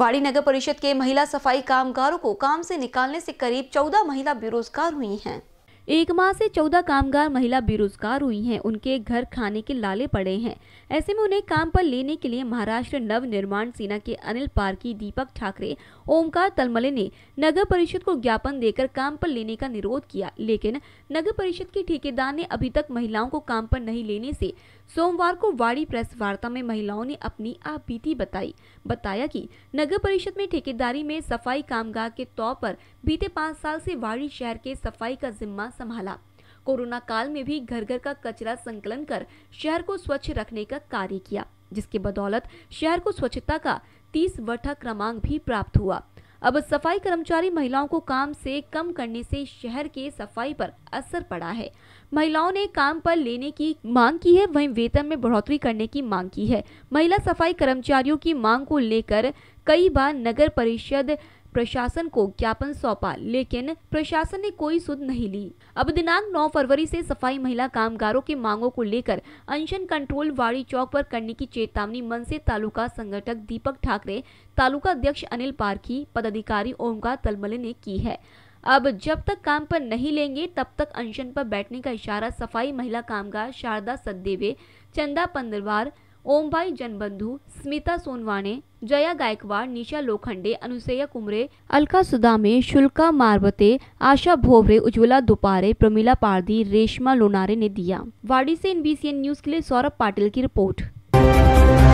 वाड़ी नगर परिषद के महिला सफाई कामगारों को काम से निकालने से करीब 14 महिला बेरोजगार हुई हैं एक माह से चौदह कामगार महिला बेरोजगार हुई हैं उनके घर खाने के लाले पड़े हैं ऐसे में उन्हें काम पर लेने के लिए महाराष्ट्र नव निर्माण सेना के अनिल पारकी दीपक ठाकरे ओमकार तलमले ने नगर परिषद को ज्ञापन देकर काम पर लेने का निरोध किया लेकिन नगर परिषद के ठेकेदार ने अभी तक महिलाओं को काम पर नहीं लेने से सोमवार को वाड़ी प्रेस वार्ता में महिलाओं ने अपनी आपबीती बताई बताया कि नगर परिषद में ठेकेदारी में सफाई कामगार के तौर पर बीते पाँच साल से वाड़ी शहर के सफाई का जिम्मा संभाला कोरोना काल में भी घर घर का कचरा संकलन कर शहर को स्वच्छ रखने का कार्य किया जिसके बदौलत शहर को स्वच्छता का तीस वर्षा क्रमांक भी प्राप्त हुआ अब सफाई कर्मचारी महिलाओं को काम से कम करने से शहर के सफाई पर असर पड़ा है महिलाओं ने काम पर लेने की मांग की है वहीं वेतन में बढ़ोतरी करने की मांग की है महिला सफाई कर्मचारियों की मांग को लेकर कई बार नगर परिषद प्रशासन को ज्ञापन सौंपा लेकिन प्रशासन ने कोई सुध नहीं ली अब दिनांक 9 फरवरी से सफाई महिला कामगारों की मांगों को लेकर अनशन कंट्रोल वाड़ी चौक पर करने की चेतावनी मनसे तालुका संगठक दीपक ठाकरे तालुका अध्यक्ष अनिल पारखी पदाधिकारी ओमकार तलमले ने की है अब जब तक काम पर नहीं लेंगे तब तक अनशन पर बैठने का इशारा सफाई महिला कामगार शारदा सदेवे चंदा पंदरवार भाई जनबंधु स्मिता सोनवाने जया गायकवाड़ निशा लोखंडे अनुसैया कुमरे अलका सुदामे शुल्का मारवते आशा भोवरे उज्ज्वला दुपारे प्रमिला पारदी रेशमा लोनारे ने दिया वाड़ी से एन न्यूज के लिए सौरभ पाटिल की रिपोर्ट